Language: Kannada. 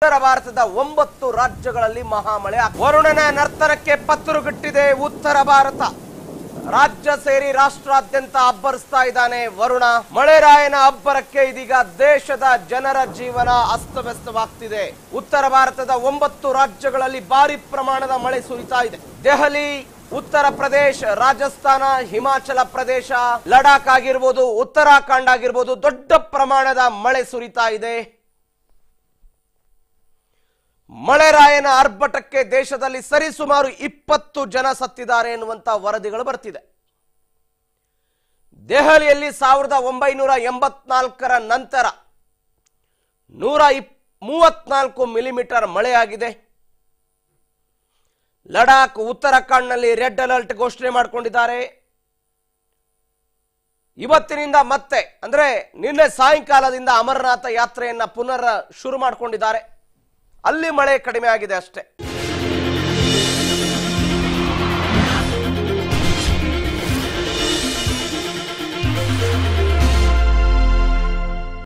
ಉತ್ತರ ಭಾರತದ ಒಂಬತ್ತು ರಾಜ್ಯಗಳಲ್ಲಿ ಮಹಾಮಳೆ ವರುಣನ ನರ್ತನಕ್ಕೆ ಬಿಟ್ಟಿದೆ ಉತ್ತರ ಭಾರತ ರಾಜ್ಯ ಸೇರಿ ರಾಷ್ಟ್ರಾದ್ಯಂತ ಅಬ್ಬರಿಸ್ತಾ ಇದ್ದಾನೆ ವರುಣ ಮಳೆರಾಯನ ಅಬ್ಬರಕ್ಕೆ ಇದೀಗ ದೇಶದ ಜನರ ಜೀವನ ಅಸ್ತವ್ಯಸ್ತವಾಗ್ತಿದೆ ಉತ್ತರ ಭಾರತದ ಒಂಬತ್ತು ರಾಜ್ಯಗಳಲ್ಲಿ ಭಾರಿ ಪ್ರಮಾಣದ ಮಳೆ ಸುರಿತಾ ಇದೆ ದೆಹಲಿ ಉತ್ತರ ಪ್ರದೇಶ ರಾಜಸ್ಥಾನ ಹಿಮಾಚಲ ಪ್ರದೇಶ ಲಡಾಖ್ ಆಗಿರ್ಬೋದು ಉತ್ತರಾಖಂಡ್ ಆಗಿರ್ಬೋದು ದೊಡ್ಡ ಪ್ರಮಾಣದ ಮಳೆ ಸುರಿತಾ ಇದೆ ಮಳೆರಾಯನ ಆರ್ಭಟಕ್ಕೆ ದೇಶದಲ್ಲಿ ಸರಿಸುಮಾರು ಇಪ್ಪತ್ತು ಜನ ಸತ್ತಿದ್ದಾರೆ ಎನ್ನುವಂತ ವರದಿಗಳು ಬರ್ತಿದೆ ದೆಹಲಿಯಲ್ಲಿ ಸಾವಿರದ ಒಂಬೈನೂರ ಎಂಬತ್ನಾಲ್ಕರ ನಂತರ ನೂರ ಇಪ್ ಮೂವತ್ನಾಲ್ಕು ಮಿಲಿಮೀಟರ್ ಮಳೆಯಾಗಿದೆ ಲಡಾಖ್ ಉತ್ತರಾಖಂಡ್ನಲ್ಲಿ ರೆಡ್ ಅಲರ್ಟ್ ಘೋಷಣೆ ಮಾಡಿಕೊಂಡಿದ್ದಾರೆ ಇವತ್ತಿನಿಂದ ಮತ್ತೆ ಅಂದ್ರೆ ನಿನ್ನೆ ಸಾಯಂಕಾಲದಿಂದ ಅಮರನಾಥ ಯಾತ್ರೆಯನ್ನು ಪುನರ್ ಶುರು ಮಾಡಿಕೊಂಡಿದ್ದಾರೆ ಅಲ್ಲಿ ಮಳೆ ಕಡಿಮೆ ಆಗಿದೆ ಅಷ್ಟೇ